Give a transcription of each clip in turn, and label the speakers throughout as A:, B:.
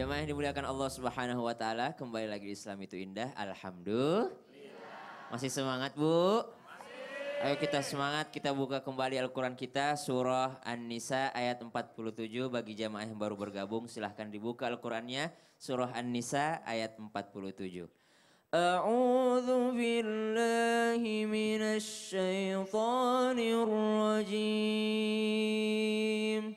A: Jamaah yang dimuliakan Allah Subhanahu wa taala, kembali lagi Islam itu indah. Alhamdulillah. Masih semangat, Bu? Masih. Ayo kita semangat, kita buka kembali Al-Qur'an kita surah An-Nisa ayat 47 bagi jamaah yang baru bergabung silahkan dibuka Al-Qur'annya surah An-Nisa
B: ayat 47. A'udzu billahi minasy syaithanir rajim.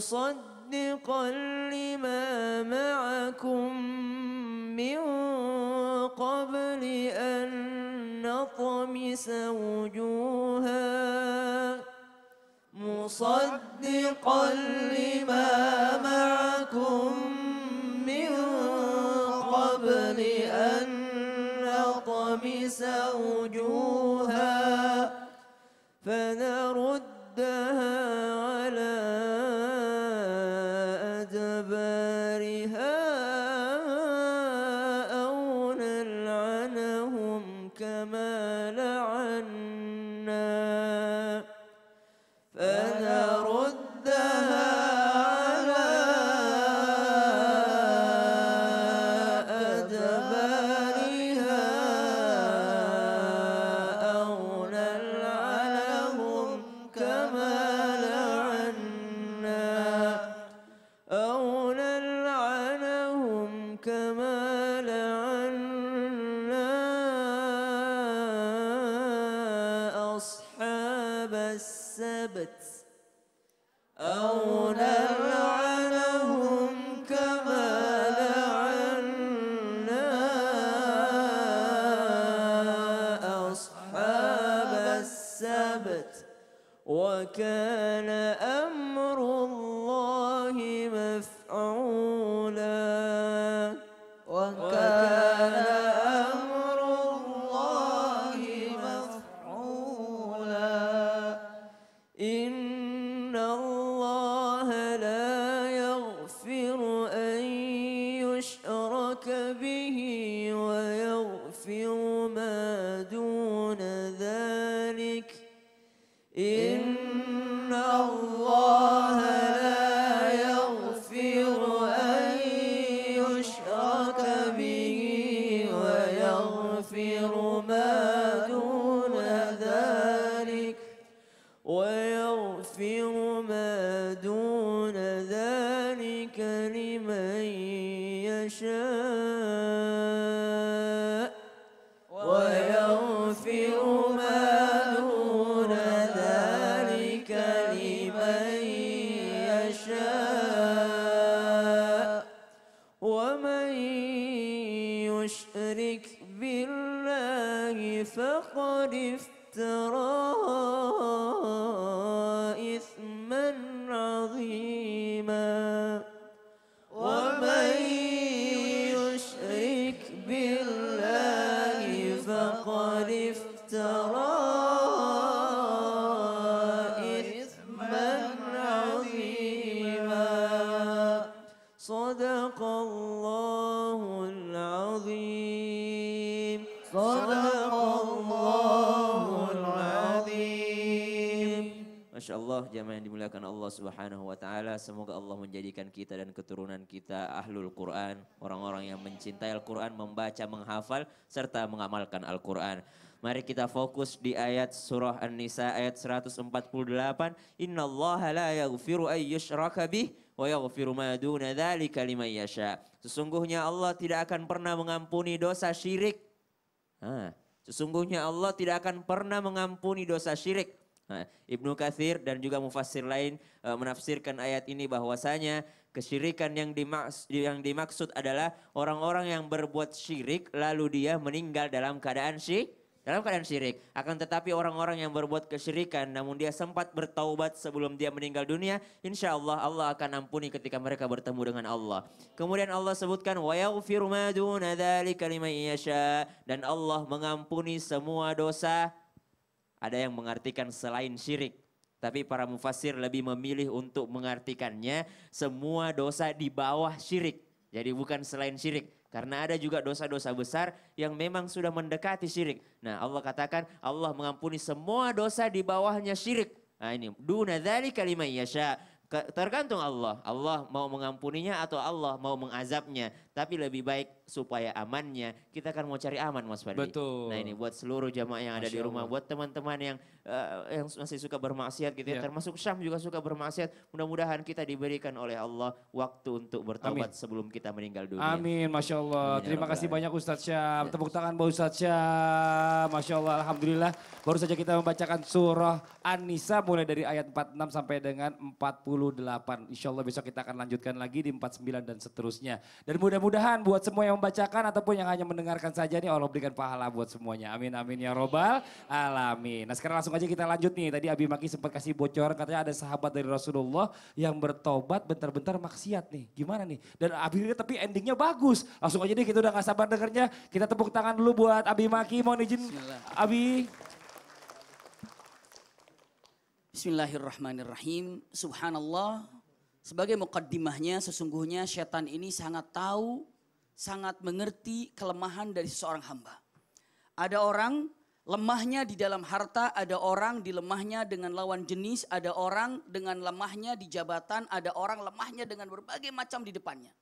B: مصدقا لما معكم من قبل أن نطمس وجوها مصدقا لما معكم من قبل أن نطمس وجوها فنردها ذهبت وكان أمرا يشاء ويغفر ما دون ذلك لمن يشاء ومن يشرك بالله فقد
A: jamaah yang dimuliakan Allah Subhanahu wa taala, semoga Allah menjadikan kita dan keturunan kita ahlul Quran, orang-orang yang mencintai Al-Qur'an, membaca, menghafal serta mengamalkan Al-Qur'an. Mari kita fokus di ayat surah An-Nisa ayat 148. Innallaha la yaghfiru an yushraka bih wa yaghfiru ma duna dzalika liman yasha. Sesungguhnya Allah tidak akan pernah mengampuni dosa syirik. Ha. Sesungguhnya Allah tidak akan pernah mengampuni dosa syirik Eh, Ibnu Kathir dan juga mufassir lain uh, menafsirkan ayat ini bahwasanya kesyirikan yang dimaks yang dimaksud adalah orang-orang yang berbuat syirik lalu dia meninggal dalam keadaan syirik dalam keadaan syirik. Akan tetapi orang-orang yang berbuat kesyirikan namun dia sempat bertaubat sebelum dia meninggal dunia, insya Allah Allah akan ampuni ketika mereka bertemu dengan Allah. Kemudian Allah sebutkan wa dan Allah mengampuni semua dosa ada yang mengartikan selain syirik. Tapi para mufasir lebih memilih untuk mengartikannya semua dosa di bawah syirik. Jadi bukan selain syirik. Karena ada juga dosa-dosa besar yang memang sudah mendekati syirik. Nah Allah katakan Allah mengampuni semua dosa di bawahnya syirik. Nah ini duna dari kalimat yasha tergantung Allah. Allah mau mengampuninya atau Allah mau mengazabnya. Tapi lebih baik supaya amannya, kita akan mau cari aman Mas Fadli. Betul. Nah ini buat seluruh jamaah yang ada di rumah, buat teman-teman yang uh, yang masih suka bermaksiat gitu ya, yeah. termasuk Syam juga suka bermaksiat. Mudah-mudahan kita diberikan oleh Allah waktu untuk bertobat sebelum kita meninggal dunia.
C: Amin, Masya Allah. Amin, ya Terima kasih banyak Ustadz Syam. Ya. Tepuk tangan buat Ustadz Syam. Masya Allah, Alhamdulillah. Baru saja kita membacakan surah An-Nisa mulai dari ayat 46 sampai dengan 48. Insya Allah besok kita akan lanjutkan lagi di 49 dan seterusnya. Dan mudah-mudahan mudah-mudahan buat semua yang membacakan ataupun yang hanya mendengarkan saja nih Allah berikan pahala buat semuanya. Amin amin ya robbal alamin. Nah sekarang langsung aja kita lanjut nih. Tadi Abi Maki sempat kasih bocoran katanya ada sahabat dari Rasulullah yang bertobat bentar-bentar maksiat nih. Gimana nih? Dan akhirnya tapi endingnya bagus. Langsung aja deh kita udah gak sabar dengernya. Kita tepuk tangan dulu buat Abi Maki. Mohon izin Abi.
D: Bismillahirrahmanirrahim. Subhanallah sebagai mukaddimahnya sesungguhnya setan ini sangat tahu, sangat mengerti kelemahan dari seorang hamba. Ada orang lemahnya di dalam harta, ada orang di lemahnya dengan lawan jenis, ada orang dengan lemahnya di jabatan, ada orang lemahnya dengan berbagai macam di depannya.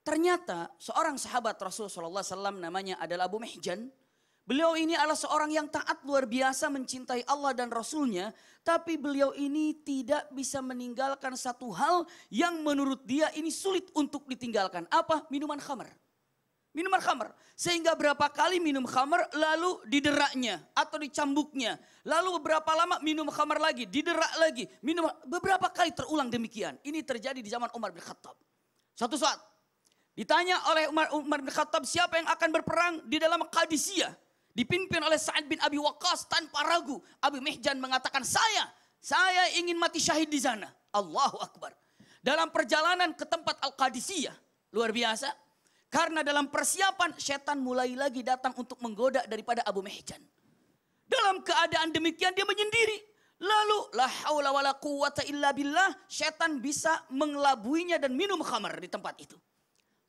D: Ternyata seorang sahabat Rasulullah SAW namanya adalah Abu Mihjan. Beliau ini adalah seorang yang taat luar biasa mencintai Allah dan Rasulnya. Tapi beliau ini tidak bisa meninggalkan satu hal yang menurut dia ini sulit untuk ditinggalkan. Apa? Minuman khamar. Minuman khamar. Sehingga berapa kali minum khamar lalu dideraknya atau dicambuknya. Lalu beberapa lama minum khamar lagi, diderak lagi. minum Beberapa kali terulang demikian. Ini terjadi di zaman Umar bin Khattab. Satu saat ditanya oleh Umar, Umar bin Khattab siapa yang akan berperang di dalam Qadisiyah. Dipimpin oleh Sa'ad bin Abi Waqqas tanpa ragu. Abi Mihjan mengatakan, saya, saya ingin mati syahid di sana. Allahu Akbar. Dalam perjalanan ke tempat Al-Qadisiyah, luar biasa. Karena dalam persiapan setan mulai lagi datang untuk menggoda daripada Abu Mihjan. Dalam keadaan demikian dia menyendiri. Lalu la haula wala quwata illa billah, setan bisa mengelabuinya dan minum khamar di tempat itu.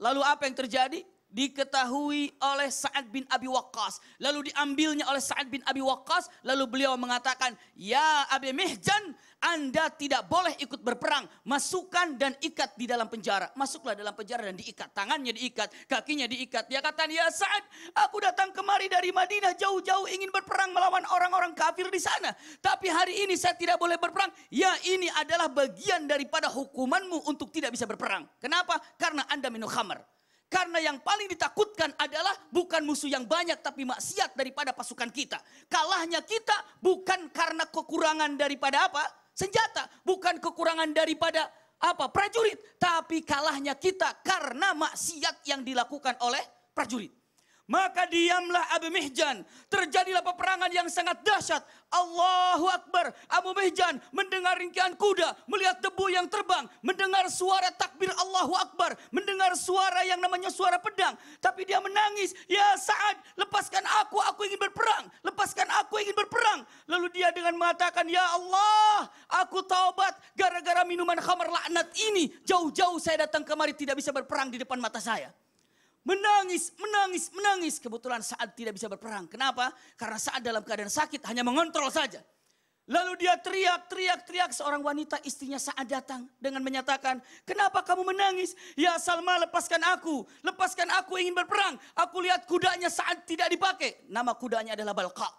D: Lalu apa yang terjadi? diketahui oleh Sa'ad bin Abi Waqqas. Lalu diambilnya oleh Sa'ad bin Abi Waqqas. Lalu beliau mengatakan, Ya Abi Mihjan, Anda tidak boleh ikut berperang. Masukkan dan ikat di dalam penjara. Masuklah dalam penjara dan diikat. Tangannya diikat, kakinya diikat. Dia kata, Ya Sa'ad, aku datang kemari dari Madinah jauh-jauh ingin berperang melawan orang-orang kafir di sana. Tapi hari ini saya tidak boleh berperang. Ya ini adalah bagian daripada hukumanmu untuk tidak bisa berperang. Kenapa? Karena Anda minum khamar. Karena yang paling ditakutkan adalah bukan musuh yang banyak tapi maksiat daripada pasukan kita. Kalahnya kita bukan karena kekurangan daripada apa? Senjata, bukan kekurangan daripada apa? Prajurit, tapi kalahnya kita karena maksiat yang dilakukan oleh prajurit. Maka diamlah Abu Mihjan. Terjadilah peperangan yang sangat dahsyat. Allahu Akbar. Abu Mihjan mendengar ringkian kuda, melihat debu yang terbang, mendengar suara takbir Allahu Akbar, mendengar suara yang namanya suara pedang. Tapi dia menangis, "Ya saat lepaskan aku, aku ingin berperang. Lepaskan aku ingin berperang." Lalu dia dengan mengatakan, "Ya Allah, aku taubat gara-gara minuman khamar laknat ini. Jauh-jauh saya datang kemari tidak bisa berperang di depan mata saya." Menangis, menangis, menangis. Kebetulan saat tidak bisa berperang. Kenapa? Karena saat dalam keadaan sakit hanya mengontrol saja. Lalu dia teriak, teriak, teriak. Seorang wanita istrinya saat datang dengan menyatakan, kenapa kamu menangis? Ya Salma lepaskan aku, lepaskan aku ingin berperang. Aku lihat kudanya saat tidak dipakai. Nama kudanya adalah Balqa.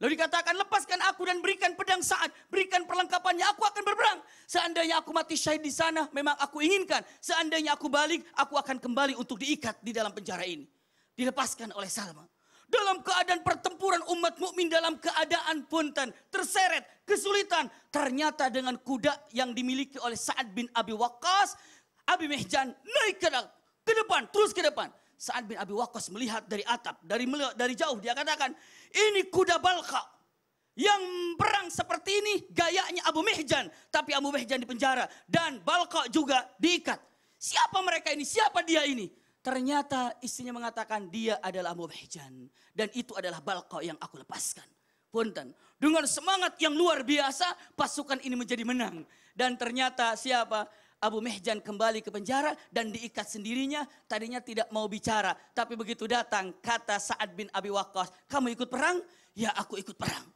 D: Lalu dikatakan, lepaskan aku dan berikan pedang saat, berikan perlengkapannya, aku akan berperang. Seandainya aku mati syahid di sana, memang aku inginkan. Seandainya aku balik, aku akan kembali untuk diikat di dalam penjara ini. Dilepaskan oleh Salma. Dalam keadaan pertempuran umat mukmin dalam keadaan punten, terseret, kesulitan. Ternyata dengan kuda yang dimiliki oleh Sa'ad bin Abi Waqqas, Abi Mehjan naik ke, ke depan, terus ke depan. Sa'ad bin Abi Waqqas melihat dari atap, dari dari jauh dia katakan, ini kuda balka. Yang perang seperti ini gayanya Abu Mihjan. Tapi Abu Mihjan di penjara. Dan balka juga diikat. Siapa mereka ini? Siapa dia ini? Ternyata istrinya mengatakan dia adalah Abu Mihjan. Dan itu adalah balka yang aku lepaskan. Punten. Dengan semangat yang luar biasa pasukan ini menjadi menang. Dan ternyata siapa? Abu Mehjan kembali ke penjara dan diikat sendirinya. Tadinya tidak mau bicara. Tapi begitu datang kata Sa'ad bin Abi Waqqas. Kamu ikut perang? Ya aku ikut perang.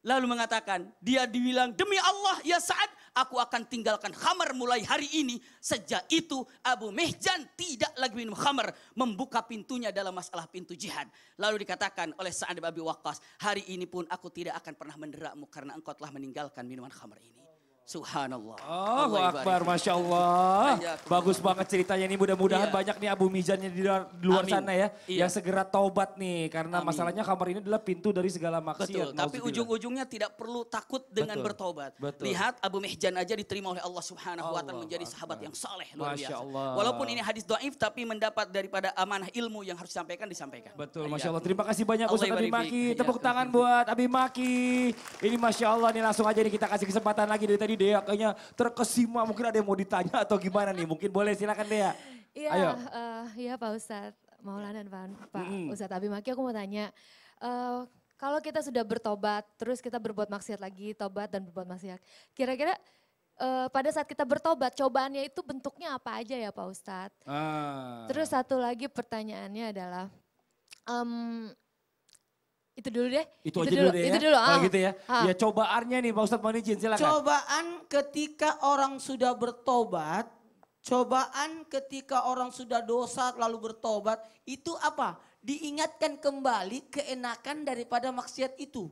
D: Lalu mengatakan, dia dibilang demi Allah ya Sa'ad aku akan tinggalkan khamar mulai hari ini. Sejak itu Abu Mehjan tidak lagi minum khamar. Membuka pintunya dalam masalah pintu jihad. Lalu dikatakan oleh Sa'ad bin Abi Waqqas, hari ini pun aku tidak akan pernah menderamu karena engkau telah meninggalkan minuman khamar ini.
C: Subhanallah. Allahu Akbar, Masya Allah. Iya, Bagus banget ceritanya ini. Mudah-mudahan iya. banyak nih Abu Mijan di luar, di luar sana ya. Iya. Yang segera taubat nih. Karena Amin. masalahnya kamar ini adalah pintu dari segala maksiat. Betul, tapi
D: ujung-ujungnya tidak perlu takut dengan Betul. bertobat. Betul. Lihat Abu Mijan aja diterima oleh Allah Subhanahu Wa Ta'ala menjadi sahabat yang saleh luar Masya biasa. Allah. Walaupun ini hadis doaif tapi mendapat daripada amanah ilmu yang harus disampaikan, disampaikan.
C: Betul, iya. Masya Allah. Terima kasih banyak Ustaz Abi Maki. Tepuk iya. tangan buat Abi Maki. Ini Masya Allah, nih langsung aja nih kita kasih kesempatan lagi dari tadi Dea kayaknya terkesima. Mungkin ada yang mau ditanya atau gimana nih? Mungkin boleh silakan Dea. Ya.
E: Iya, Ayo. Uh, iya Pak Ustad Maulana dan Pak, Pak mm -hmm. Abimaki aku mau tanya. Uh, kalau kita sudah bertobat, terus kita berbuat maksiat lagi, tobat dan berbuat maksiat. Kira-kira uh, pada saat kita bertobat, cobaannya itu bentuknya apa aja ya Pak Ustadz?
C: Ah. Terus
E: satu lagi pertanyaannya adalah, um, itu dulu deh. Itu, itu aja dulu, dulu deh. Itu ya. dulu. Ah. gitu ya. Ah. Ya
C: cobaannya nih Pak Ustadz Manijin silakan. Cobaan
D: ketika orang sudah bertobat, cobaan ketika orang sudah dosa lalu bertobat, itu apa? Diingatkan kembali keenakan daripada maksiat itu.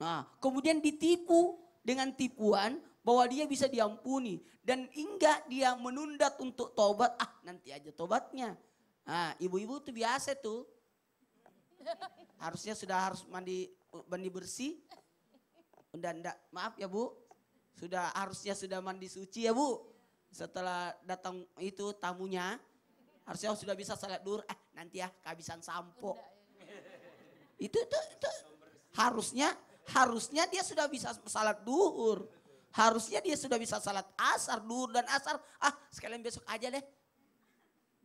D: Nah, kemudian ditipu dengan tipuan bahwa dia bisa diampuni dan hingga dia menunda untuk tobat, ah nanti aja tobatnya. Nah, ibu-ibu itu biasa tuh Harusnya sudah harus mandi mandi bersih. Udah enggak, maaf ya Bu. Sudah harusnya sudah mandi suci ya Bu. Setelah datang itu tamunya, harusnya sudah bisa salat dur. eh nanti ya kehabisan sampo. Ya, itu tuh, itu harusnya harusnya dia sudah bisa salat duhur. Harusnya dia sudah bisa salat asar, duhur dan asar. Ah sekalian besok aja deh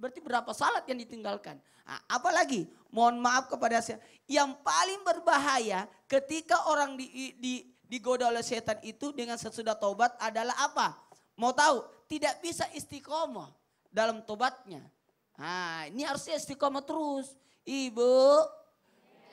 D: Berarti berapa salat yang ditinggalkan? Nah, apalagi, mohon maaf kepada saya, yang paling berbahaya ketika orang di, di, digoda oleh setan itu dengan sesudah tobat adalah apa? Mau tahu? Tidak bisa istiqomah dalam tobatnya. Nah, ini harusnya istiqomah terus. Ibu,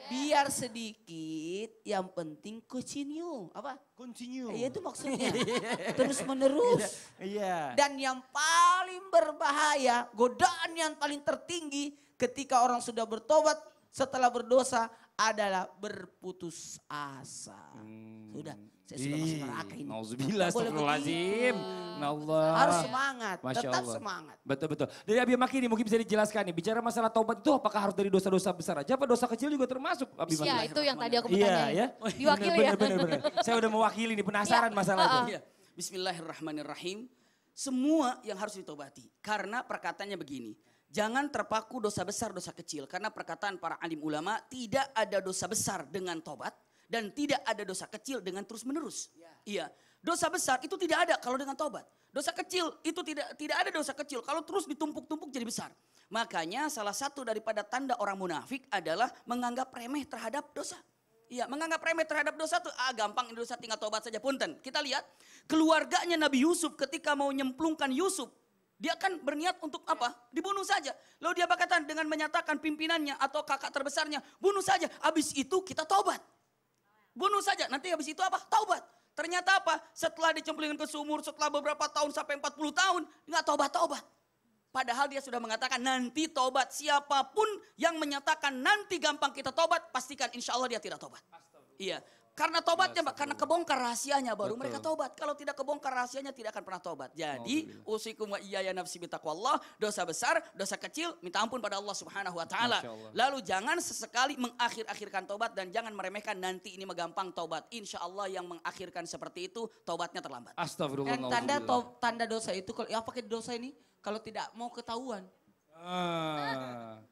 D: Biar sedikit, yang penting continue. Apa? Continue. Iya itu maksudnya. Iya.
C: Terus menerus. Iya. Dan
D: yang paling berbahaya, godaan yang paling tertinggi ketika orang sudah bertobat setelah berdosa adalah berputus asa. Hmm. Sudah, saya sudah masuk neraka ini. Nauzubillah, astagfirullahaladzim.
C: Hmm. Allah. Harus semangat, Masya tetap Allah. semangat. Betul, betul. Dari Abi Maki ini mungkin bisa dijelaskan nih, bicara masalah taubat itu apakah harus dari dosa-dosa besar aja apa dosa kecil juga termasuk Abi Maki? Iya, itu yang tadi aku
E: iya, bertanya. Iya, ya. Diwakili bener, ya. Bener, bener, bener.
C: saya udah mewakili nih, penasaran ya. masalah
E: itu.
D: Iya. Bismillahirrahmanirrahim. Semua yang harus ditobati. Karena perkataannya begini Jangan terpaku dosa besar, dosa kecil. Karena perkataan para alim ulama tidak ada dosa besar dengan tobat. Dan tidak ada dosa kecil dengan terus menerus. Ya. Iya. Dosa besar itu tidak ada kalau dengan tobat. Dosa kecil itu tidak tidak ada dosa kecil kalau terus ditumpuk-tumpuk jadi besar. Makanya salah satu daripada tanda orang munafik adalah menganggap remeh terhadap dosa. Iya, menganggap remeh terhadap dosa itu ah gampang dosa tinggal tobat saja punten. Kita lihat keluarganya Nabi Yusuf ketika mau nyemplungkan Yusuf dia kan berniat untuk apa? Iya. Dibunuh saja. Lalu dia berkata dengan menyatakan pimpinannya atau kakak terbesarnya, bunuh saja. Habis itu kita taubat. Bunuh saja. Nanti habis itu apa? Taubat. Ternyata apa? Setelah dicemplungin ke sumur, setelah beberapa tahun sampai 40 tahun, nggak taubat-taubat. Padahal dia sudah mengatakan nanti taubat. Siapapun yang menyatakan nanti gampang kita taubat, pastikan insya Allah dia tidak taubat. Iya. Karena tobatnya, mbak, Karena kebongkar rahasianya baru Betul. mereka tobat. Kalau tidak kebongkar rahasianya tidak akan pernah tobat. Jadi, usikum wa iyaya nafsi Allah. dosa besar, dosa kecil, minta ampun pada Allah Subhanahu wa taala. Lalu jangan sesekali mengakhir-akhirkan tobat dan jangan meremehkan nanti ini megampang tobat. Insya Allah yang mengakhirkan seperti itu tobatnya terlambat.
C: Astagfirullah. Dan tanda to,
D: tanda dosa itu kalau ya pakai dosa ini kalau tidak mau ketahuan.
C: Ah.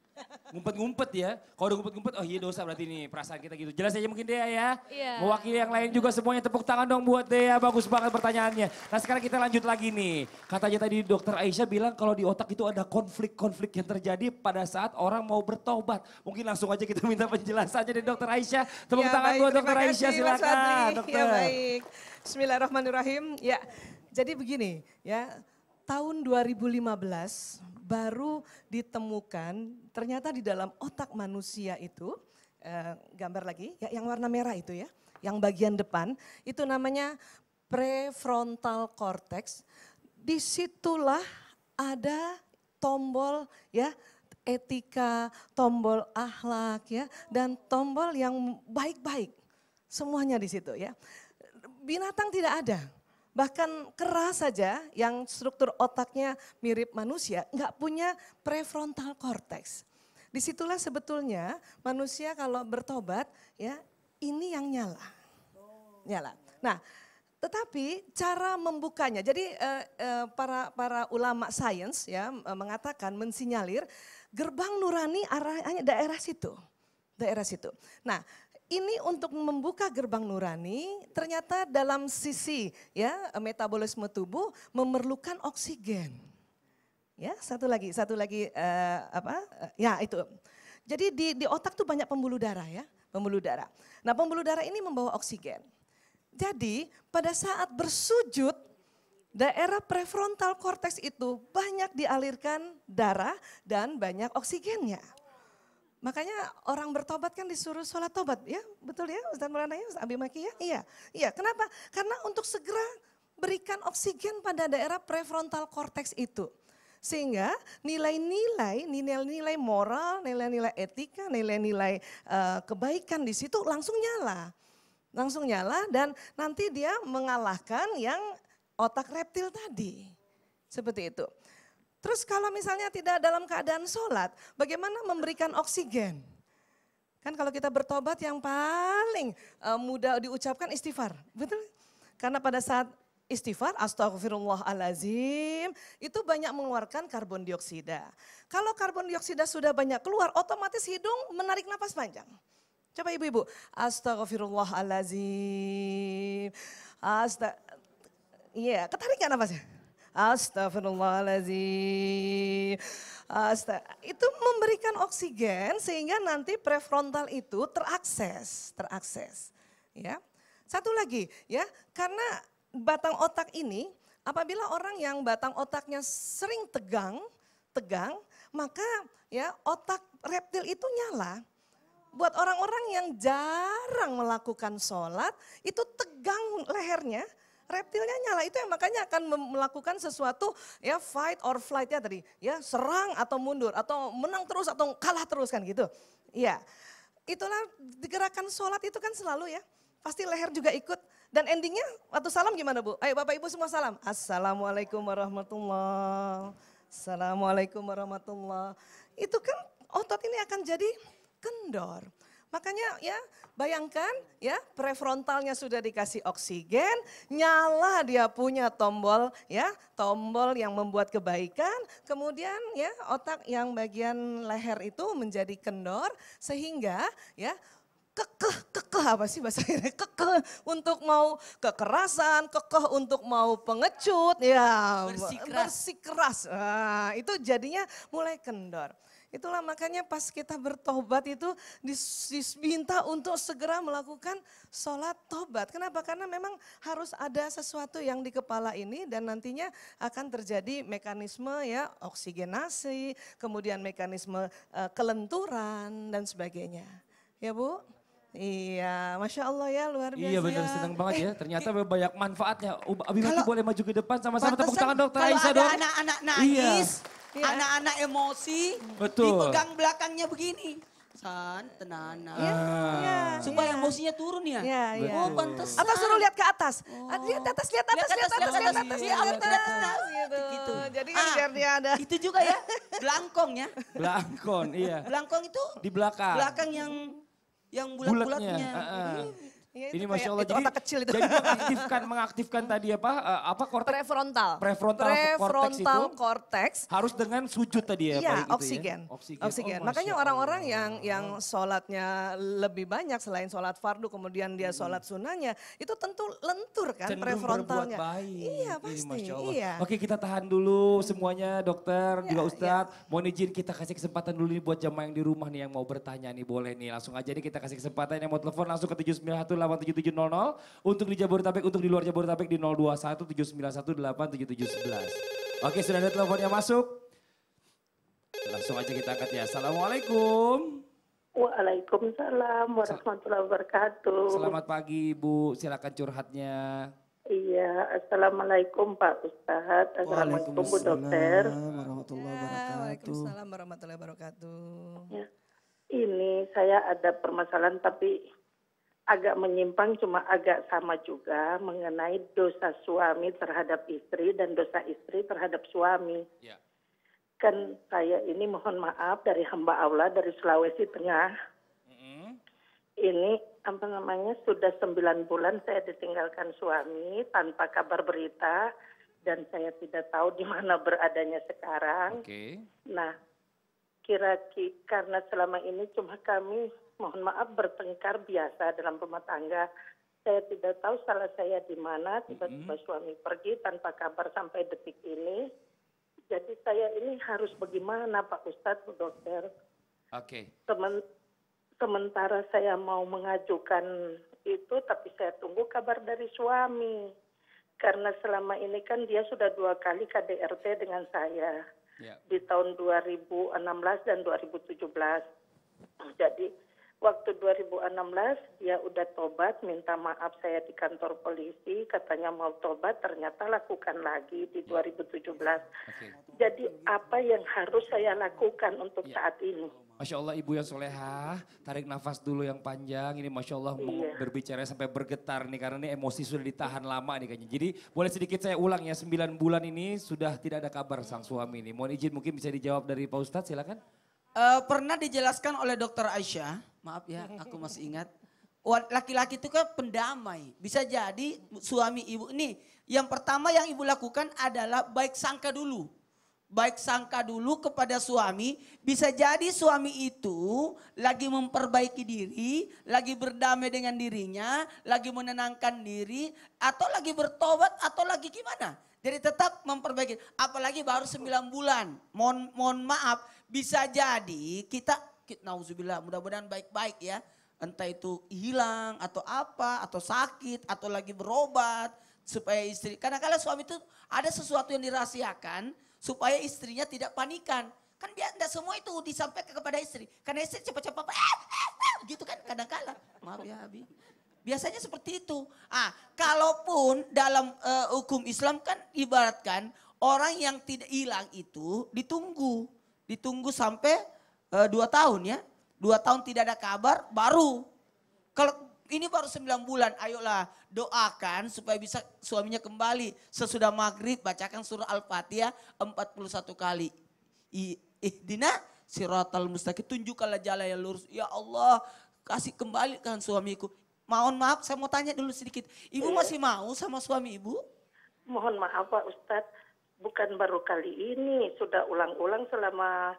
C: Ngumpet-ngumpet ya. Kalau udah ngumpet-ngumpet, oh iya dosa berarti ini perasaan kita gitu. Jelas aja mungkin Dea ya. Iya. Mewakili yang lain juga semuanya tepuk tangan dong buat Dea. Bagus banget pertanyaannya. Nah sekarang kita lanjut lagi nih. Katanya tadi dokter Aisyah bilang kalau di otak itu ada konflik-konflik yang terjadi pada saat orang mau bertobat. Mungkin langsung aja kita minta penjelasannya dari dokter Aisyah. Tepuk ya, tangan baik, buat dokter kasih, Aisyah silakan ya, dokter. Ya baik.
E: Bismillahirrahmanirrahim. Ya jadi begini ya tahun 2015 baru ditemukan ternyata di dalam otak manusia itu eh, gambar lagi ya, yang warna merah itu ya yang bagian depan itu namanya prefrontal cortex disitulah ada tombol ya etika, tombol akhlak ya dan tombol yang baik-baik. Semuanya di situ ya. Binatang tidak ada bahkan keras saja yang struktur otaknya mirip manusia, nggak punya prefrontal cortex. Disitulah sebetulnya manusia kalau bertobat ya ini yang nyala, nyala. Nah, tetapi cara membukanya, jadi eh, eh, para para ulama sains ya eh, mengatakan mensinyalir gerbang nurani arahnya daerah situ, daerah situ. Nah, ini untuk membuka gerbang nurani ternyata dalam sisi ya metabolisme tubuh memerlukan oksigen. Ya, satu lagi, satu lagi uh, apa? Uh, ya, itu. Jadi di di otak tuh banyak pembuluh darah ya, pembuluh darah. Nah, pembuluh darah ini membawa oksigen. Jadi, pada saat bersujud daerah prefrontal korteks itu banyak dialirkan darah dan banyak oksigennya. Makanya orang bertobat kan disuruh sholat tobat ya, betul ya Ustaz Mulana ya, Ustaz Abimaki ya? Iya, iya. Kenapa? Karena untuk segera berikan oksigen pada daerah prefrontal cortex itu. Sehingga nilai-nilai, nilai-nilai moral, nilai-nilai etika, nilai-nilai uh, kebaikan di situ langsung nyala. Langsung nyala dan nanti dia mengalahkan yang otak reptil tadi. Seperti itu. Terus kalau misalnya tidak dalam keadaan sholat, bagaimana memberikan oksigen? Kan kalau kita bertobat yang paling eh, mudah diucapkan istighfar, betul? Karena pada saat istighfar, astagfirullahalazim, itu banyak mengeluarkan karbon dioksida. Kalau karbon dioksida sudah banyak keluar, otomatis hidung menarik napas panjang. Coba ibu-ibu, astagfirullahalazim, astag... Iya, yeah. ketarik gak napasnya? Astagfirullahaladzim. Astag Itu memberikan oksigen sehingga nanti prefrontal itu terakses, terakses. Ya. Satu lagi ya, karena batang otak ini apabila orang yang batang otaknya sering tegang, tegang, maka ya otak reptil itu nyala. Buat orang-orang yang jarang melakukan sholat, itu tegang lehernya, reptilnya nyala itu yang makanya akan melakukan sesuatu ya fight or flight ya tadi ya serang atau mundur atau menang terus atau kalah terus kan gitu. ya Itulah gerakan sholat itu kan selalu ya. Pasti leher juga ikut dan endingnya waktu salam gimana Bu? Ayo Bapak Ibu semua salam. Assalamualaikum warahmatullah Assalamualaikum warahmatullah Itu kan otot ini akan jadi kendor. Makanya ya bayangkan ya prefrontalnya sudah dikasih oksigen, nyala dia punya tombol ya, tombol yang membuat kebaikan, kemudian ya otak yang bagian leher itu menjadi kendor sehingga ya kekeh, kekeh apa sih bahasa ini? Kekeh untuk mau kekerasan, kekeh untuk mau pengecut, ya bersikeras. bersikeras. Nah, itu jadinya mulai kendor. Itulah makanya pas kita bertobat itu diminta untuk segera melakukan sholat tobat. Kenapa? Karena memang harus ada sesuatu yang di kepala ini dan nantinya akan terjadi mekanisme ya oksigenasi, kemudian mekanisme uh, kelenturan dan sebagainya. Ya Bu? Iya, masya Allah ya luar iya, biasa. Iya benar senang banget ya.
C: Ternyata eh, banyak manfaatnya. Abi boleh maju ke depan sama-sama tepuk tangan dokter Aisyah dong. Kalau anak-anak
E: iya. nangis, iya. Iya. Anak-anak yeah. emosi.
D: Betul. Dipegang belakangnya begini. San, tenang, Yeah.
B: Yeah. Iya.
D: Supaya yeah. emosinya turun ya. Yeah, yeah. Oh pantas. Apa suruh lihat ke atas? Oh. Lihat atas, lihat atas, lihat atas, lihat atas, lihat atas. Lihat atas, atas,
E: Gitu. gitu. Jadi kan ah, biar dia ada.
D: Itu juga ya, belangkong ya.
C: Belangkon, iya.
D: Belangkong itu? Di belakang. Belakang yang yang bulat-bulatnya. uh,
C: uh.
E: Ya, ini masya Allah jadi
C: otak kecil itu. Jadi mengaktifkan mengaktifkan tadi apa uh, apa korteks
E: prefrontal. Prefrontal, prefrontal
C: korteks harus dengan sujud tadi ya. Iya oksigen. Gitu ya? Oksigen. oksigen. Oh, Makanya
E: orang-orang yang yang sholatnya lebih banyak selain sholat fardu kemudian dia hmm. sholat sunnahnya itu tentu lentur kan Cendung prefrontalnya. Baik. Iya pasti. Iya, iya.
C: Oke kita tahan dulu semuanya dokter ya, juga iya. Ustadz. Ya. Mohon izin kita kasih kesempatan dulu nih buat jamaah yang di rumah nih yang mau bertanya nih boleh nih langsung aja nih kita kasih kesempatan yang mau telepon langsung ke 798 087700. Untuk di Jabodetabek, untuk di luar Jabodetabek di 0217918771. Oke sudah ada teleponnya masuk. Langsung aja kita angkat ya. Assalamualaikum.
F: Waalaikumsalam warahmatullahi wabarakatuh. Selamat
C: pagi Ibu, silakan curhatnya.
F: Iya, Assalamualaikum Pak Ustaz. Assalamualaikum Bu Dokter. Warahmatullahi
E: wabarakatuh. Waalaikumsalam warahmatullahi
F: wabarakatuh. Ya. Ini saya ada permasalahan tapi agak menyimpang cuma agak sama juga mengenai dosa suami terhadap istri dan dosa istri terhadap suami. Ya. Kan saya ini mohon maaf dari hamba Allah dari Sulawesi Tengah. Mm -hmm. Ini apa namanya sudah sembilan bulan saya ditinggalkan suami tanpa kabar berita dan saya tidak tahu di mana beradanya sekarang. Okay. Nah, kira-kira karena selama ini cuma kami mohon maaf bertengkar biasa dalam rumah tangga saya tidak tahu salah saya di mana tiba-tiba mm -hmm. suami pergi tanpa kabar sampai detik ini jadi saya ini harus bagaimana Pak Ustadz bu dokter oke okay. sementara saya mau mengajukan itu tapi saya tunggu kabar dari suami karena selama ini kan dia sudah dua kali KDRT dengan saya yeah. di tahun 2016 dan 2017 jadi waktu 2016 dia udah tobat minta maaf saya di kantor polisi katanya mau tobat ternyata lakukan lagi di 2017 ya. okay. jadi apa yang harus saya lakukan untuk yeah. saat ini
C: Masya Allah Ibu yang soleha tarik nafas dulu yang panjang. Ini Masya Allah iya. berbicara sampai bergetar nih karena ini emosi sudah ditahan lama nih kayaknya. Jadi boleh sedikit saya ulang ya, 9 bulan ini sudah tidak ada kabar sang suami ini. Mohon izin mungkin bisa dijawab dari Pak Ustadz silakan.
D: Uh, pernah dijelaskan oleh dokter Aisyah Maaf ya, aku masih ingat. Laki-laki itu kan pendamai. Bisa jadi suami ibu. ini yang pertama yang ibu lakukan adalah baik sangka dulu. Baik sangka dulu kepada suami. Bisa jadi suami itu lagi memperbaiki diri, lagi berdamai dengan dirinya, lagi menenangkan diri, atau lagi bertobat, atau lagi gimana. Jadi tetap memperbaiki. Apalagi baru 9 bulan. Mohon, mohon maaf, bisa jadi kita sakit nauzubillah. Mudah-mudahan baik-baik ya. Entah itu hilang atau apa atau sakit atau lagi berobat supaya istri. Karena kalau suami itu ada sesuatu yang dirahasiakan supaya istrinya tidak panikan. Kan biar tidak semua itu disampaikan kepada istri. Karena istri cepat-cepat eh, eh, eh, gitu kan kadang kala. Maaf ya Abi. Biasanya seperti itu. Ah, kalaupun dalam uh, hukum Islam kan ibaratkan orang yang tidak hilang itu ditunggu, ditunggu sampai e, dua tahun ya. Dua tahun tidak ada kabar baru. Kalau ini baru sembilan bulan, ayolah doakan supaya bisa suaminya kembali. Sesudah maghrib bacakan surah Al-Fatihah 41 kali. Ih, ihdina sirotal mustaqim, tunjukkanlah jalan yang lurus. Ya Allah, kasih kembalikan suamiku.
F: Mohon maaf, saya mau tanya dulu sedikit. Ibu iya. masih mau sama suami ibu? Mohon maaf Pak Ustadz, bukan baru kali ini, sudah ulang-ulang selama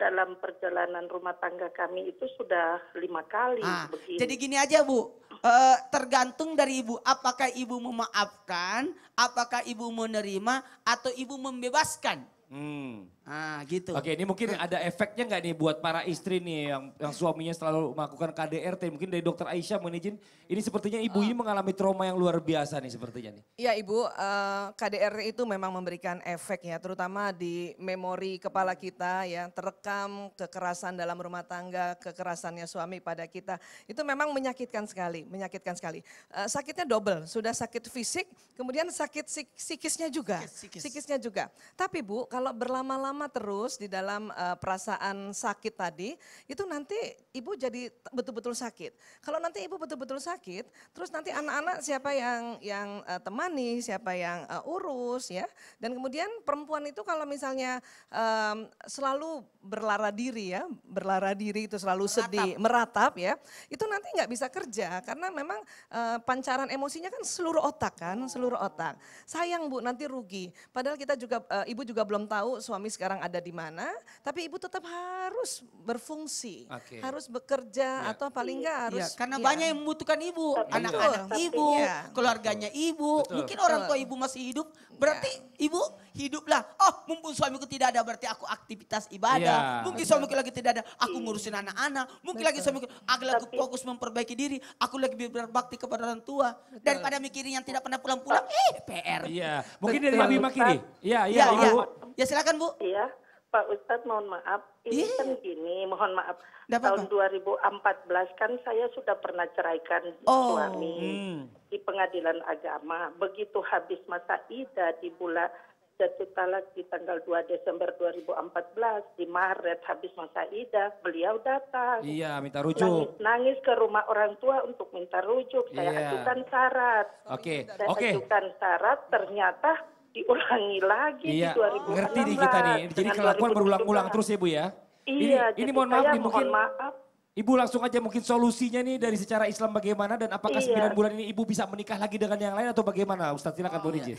F: dalam perjalanan rumah tangga kami itu sudah lima kali. Ah, Jadi gini aja Bu,
D: e, tergantung dari Ibu, apakah Ibu memaafkan, apakah Ibu menerima, atau Ibu membebaskan. Hmm. Ah gitu. Oke ini mungkin ada
C: efeknya nggak nih buat para istri nih yang, yang suaminya selalu melakukan KDRT. Mungkin dari dokter Aisyah menijin ini sepertinya ibu ini ah. mengalami trauma yang luar biasa nih sepertinya nih.
E: Iya ibu eh, KDRT itu memang memberikan efek ya terutama di memori kepala kita ya terekam kekerasan dalam rumah tangga kekerasannya suami pada kita itu memang menyakitkan sekali menyakitkan sekali. Eh, sakitnya double sudah sakit fisik kemudian sakit psikisnya juga psikis. psikisnya juga. Tapi bu kalau berlama-lama lama terus di dalam uh, perasaan sakit tadi, itu nanti ibu jadi betul-betul sakit. Kalau nanti ibu betul-betul sakit, terus nanti anak-anak siapa yang yang uh, temani, siapa yang uh, urus ya. Dan kemudian perempuan itu kalau misalnya um, selalu berlara diri ya, berlara diri itu selalu meratap. sedih, meratap ya. Itu nanti nggak bisa kerja karena memang uh, pancaran emosinya kan seluruh otak kan, seluruh otak. Sayang Bu, nanti rugi. Padahal kita juga uh, ibu juga belum tahu suami sekarang ada di mana, tapi ibu tetap harus berfungsi, okay. harus bekerja ya. atau paling enggak iya, harus. Ya, karena ya. banyak yang
D: membutuhkan ibu, anak-anak ibu, ya. keluarganya ibu, Betul. mungkin orang tua ibu masih hidup, berarti ya. ibu hiduplah. Oh, mumpung suamiku tidak ada, berarti aku aktivitas ibadah. Ya. Mungkin Betul. suamiku lagi tidak ada, aku ngurusin anak-anak. Mungkin Betul. lagi suamiku, aku lagi fokus memperbaiki diri, aku lagi berbakti kepada orang tua. Betul. Daripada mikirin yang tidak pernah pulang-pulang, eh PR.
C: Iya, mungkin dari Abi Makiri. Iya, iya, iya. iya, iya.
F: Ya silakan Bu. Iya. Pak Ustadz mohon maaf, ini yeah. Iya. kan gini, mohon maaf. Dapat tahun apa? 2014 kan saya sudah pernah ceraikan oh. suami hmm. di pengadilan agama. Begitu habis masa ida di bulan jatuh talak di tanggal 2 Desember 2014, di Maret habis masa ida, beliau datang. Iya, minta rujuk. Nangis, nangis ke rumah orang tua untuk minta rujuk. Saya yeah. ajukan syarat.
C: Oke. Okay. Saya okay. ajukan
F: syarat, ternyata diulangi lagi iya, di 2016. Ngerti
C: nih kita nih. Jadi kelakuan berulang-ulang terus ya Bu ya.
F: Iya, ini, ini mohon maaf nih mungkin
C: maaf. Ibu langsung aja mungkin solusinya nih dari secara Islam bagaimana dan apakah iya. 9 bulan ini ibu bisa menikah lagi dengan yang lain atau bagaimana? Ustaz silakan oh, Bu iya. Iya.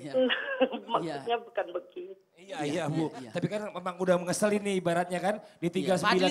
F: iya. Maksudnya bukan begitu.
C: Iya, iya, iya Bu. Iya. Tapi kan memang udah ngeselin nih ibaratnya kan di 39 iya.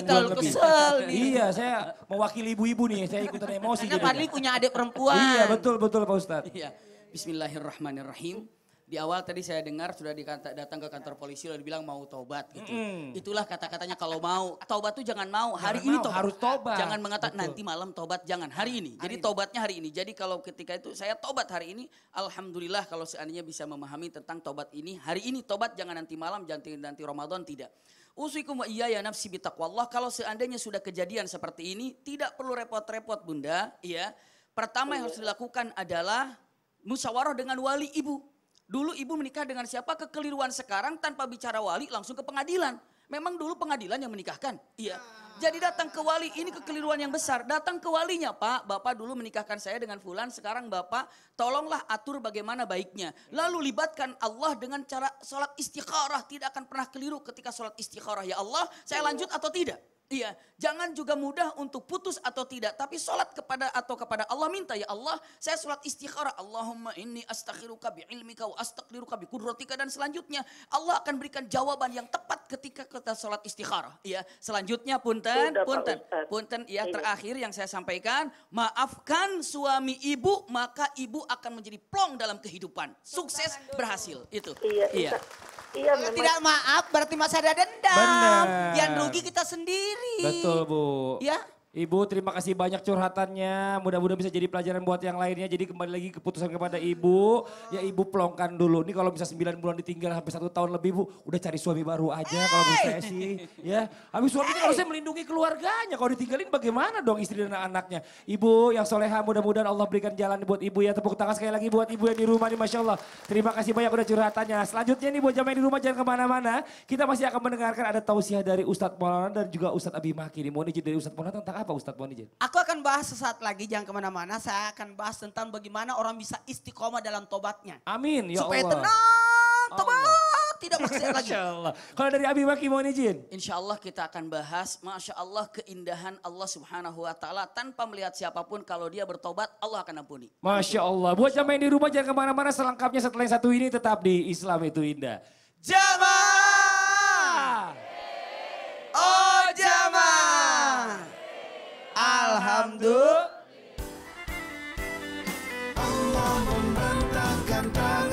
C: bulan lebih. nih. Iya, saya mewakili ibu-ibu nih, saya ikutan emosi. Karena Padli punya adik perempuan. Iya, betul, betul Pak Ustaz. Iya. Bismillahirrahmanirrahim di
D: awal tadi saya dengar sudah datang ke kantor polisi lalu bilang mau tobat gitu. Mm. Itulah kata-katanya kalau mau tobat tuh jangan mau. Hari jangan ini mau, tobat. harus tobat. Jangan mengatakan nanti malam tobat jangan hari ini. Hari Jadi ini. tobatnya hari ini. Jadi kalau ketika itu saya tobat hari ini alhamdulillah kalau seandainya bisa memahami tentang tobat ini hari ini tobat jangan nanti malam jangan nanti Ramadan tidak. Usikum wa iya ya nafsi bitaqwallah. Kalau seandainya sudah kejadian seperti ini, tidak perlu repot-repot bunda. Ya. Pertama yang harus dilakukan adalah musyawarah dengan wali ibu. Dulu ibu menikah dengan siapa kekeliruan sekarang tanpa bicara wali langsung ke pengadilan. Memang dulu pengadilan yang menikahkan. Iya. Ah. Jadi datang ke wali ini kekeliruan yang besar. Datang ke walinya, Pak. Bapak dulu menikahkan saya dengan fulan, sekarang Bapak tolonglah atur bagaimana baiknya. Lalu libatkan Allah dengan cara sholat istikharah. Tidak akan pernah keliru ketika sholat istikharah. Ya Allah, saya iya. lanjut atau tidak? Iya, jangan juga mudah untuk putus atau tidak, tapi sholat kepada atau kepada Allah minta ya Allah, saya sholat istikharah, Allahumma inni astakhiruka bi ilmika wa astaqdiruka bi kudratika dan selanjutnya Allah akan berikan jawaban yang tepat ketika kita sholat istikharah. Iya, selanjutnya punten, Sudah, punten, punten, iya terakhir yang saya sampaikan, maafkan suami ibu maka ibu akan menjadi plong dalam kehidupan, sukses berhasil itu. Iya. iya. Iya, memang. tidak maaf berarti masih ada dendam. Bener. Yang rugi kita sendiri. Betul
C: Bu. Ya Ibu terima kasih banyak curhatannya, mudah-mudahan bisa jadi pelajaran buat yang lainnya. Jadi kembali lagi keputusan kepada ibu, ya ibu pelongkan dulu. Ini kalau bisa 9 bulan ditinggal sampai satu tahun lebih bu, udah cari suami baru aja hey. kalau bisa sih. Ya, habis suami hey. harusnya melindungi keluarganya. Kalau ditinggalin bagaimana dong istri dan anaknya Ibu yang soleha mudah-mudahan Allah berikan jalan buat ibu ya. Tepuk tangan sekali lagi buat ibu yang di rumah nih Masya Allah. Terima kasih banyak udah curhatannya. Selanjutnya nih buat jamaah di rumah jangan kemana-mana. Kita masih akan mendengarkan ada tausiah dari Ustadz Maulana dan juga Ustadz Abimaki. Maki. Nih, mohon dari Ustadz Maulana tentang apa Ustadz mohon izin?
D: Aku akan bahas sesaat lagi, jangan kemana-mana. Saya akan bahas tentang bagaimana orang bisa istiqomah dalam tobatnya.
C: Amin, ya Supaya Allah. Supaya
B: tenang, tobat.
D: Allah tidak maksiat lagi. Insya
C: Allah. Kalau dari Abi Maki mohon izin. Insya Allah kita
D: akan bahas, masya Allah keindahan Allah Subhanahu Wa Taala tanpa melihat siapapun kalau dia bertobat Allah akan ampuni.
C: Masya Allah. Buat jamaah yang di rumah jangan kemana-mana selengkapnya setelah yang satu ini tetap di Islam itu indah.
D: Jamaah. Alhamdulillah. Allah
F: membentangkan tangan.